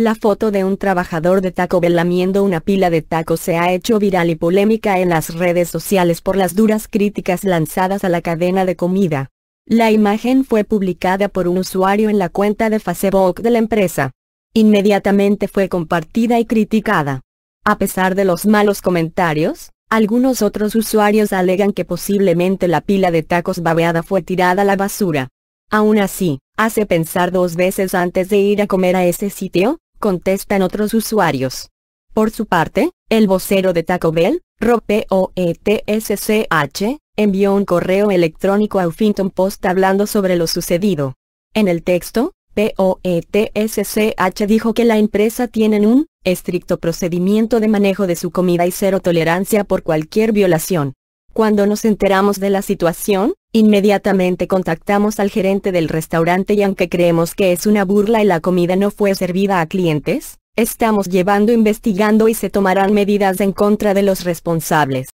La foto de un trabajador de Taco Bell una pila de tacos se ha hecho viral y polémica en las redes sociales por las duras críticas lanzadas a la cadena de comida. La imagen fue publicada por un usuario en la cuenta de Facebook de la empresa. Inmediatamente fue compartida y criticada. A pesar de los malos comentarios, algunos otros usuarios alegan que posiblemente la pila de tacos babeada fue tirada a la basura. Aún así, hace pensar dos veces antes de ir a comer a ese sitio, contestan otros usuarios. Por su parte, el vocero de Taco Bell, Rob e envió un correo electrónico a Huffington Post hablando sobre lo sucedido. En el texto, POETSCH dijo que la empresa tiene un estricto procedimiento de manejo de su comida y cero tolerancia por cualquier violación. Cuando nos enteramos de la situación, Inmediatamente contactamos al gerente del restaurante y aunque creemos que es una burla y la comida no fue servida a clientes, estamos llevando investigando y se tomarán medidas en contra de los responsables.